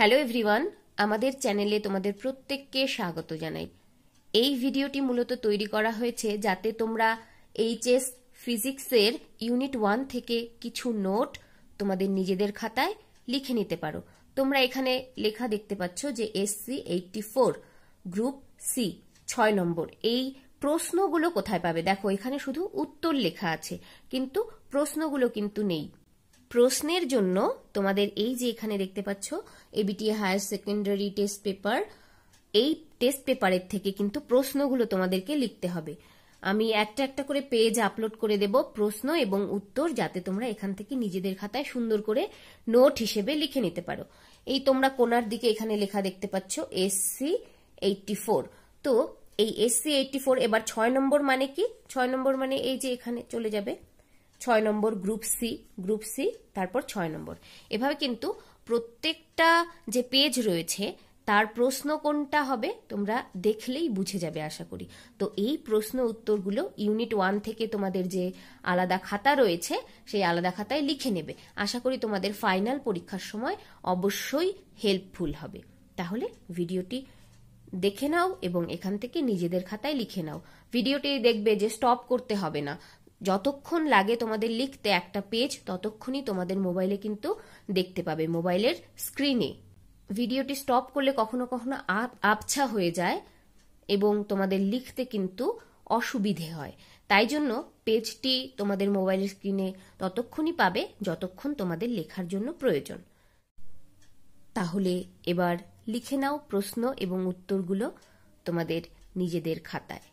hello everyone আমাদের চ্যানেলে তোমাদের প্রত্যেককে স্বাগত জানাই এই ভিডিওটি মূলত তৈরি করা হয়েছে যাতে তোমরা এইচএস ফিজিক্সের ইউনিট ওয়ান থেকে কিছু নোট তোমাদের নিজেদের খাতায় লিখে নিতে পারো তোমরা এখানে লেখা দেখতে পাচ্ছ যে SC eighty four group C ছয় নম্বর এই প্রশ্নগুলো কোথায় পাবে দেখো এখানে শুধু উত্তর লেখা আছে কিন্তু প্রশ্নগুলো কিন্তু নেই প্রশ্নের জন্য তোমাদের এই যে এখানে দেখতে পাচ্ছ ABT higher secondary test paper এই টেস্ট পেপারের থেকে কিন্তু প্রশ্নগুলো তোমাদেরকে লিখতে হবে আমি একটা একটা করে পেজ আপলোড করে দেব প্রশ্ন এবং উত্তর যাতে তোমরা এখান থেকে নিজেদের খাতায় সুন্দর করে নোট হিসেবে লিখে নিতে পারো এই তোমরা কোনার দিকে এখানে লেখা দেখতে পাচ্ছ এসসি এইটটি ফোর তো এই এসসি এইটটি ফোর এবার ছয় নম্বর মানে কি ছয় নম্বর মানে এই যে এখানে চলে যাবে ছয় নম্বর গ্রুপ সি গ্রুপ সি তারপর ছয় নম্বর এভাবে কিন্তু প্রত্যেকটা যে পেজ রয়েছে তার প্রশ্ন কোনটা হবে তোমরা দেখলেই বুঝে যাবে আশা করি তো এই প্রশ্ন উত্তরগুলো ইউনিট ওয়ান থেকে তোমাদের যে আলাদা খাতা রয়েছে সেই আলাদা খাতায় লিখে নেবে আশা করি তোমাদের ফাইনাল পরীক্ষার সময় অবশ্যই হেল্পফুল হবে তাহলে ভিডিওটি দেখে নাও এবং এখান থেকে নিজেদের খাতায় লিখে নাও ভিডিওটি দেখবে যে স্টপ করতে হবে না যতক্ষণ লাগে তোমাদের লিখতে একটা পেজ ততক্ষণই তোমাদের মোবাইলে কিন্তু দেখতে পাবে মোবাইলের স্ক্রিনে ভিডিওটি স্টপ করলে কখনো কখনো আবছা হয়ে যায় এবং তোমাদের লিখতে কিন্তু অসুবিধে হয় তাই জন্য পেজটি তোমাদের মোবাইলের স্ক্রিনে ততক্ষণই পাবে যতক্ষণ তোমাদের লেখার জন্য প্রয়োজন তাহলে এবার লিখে নাও প্রশ্ন এবং উত্তরগুলো তোমাদের নিজেদের খাতায়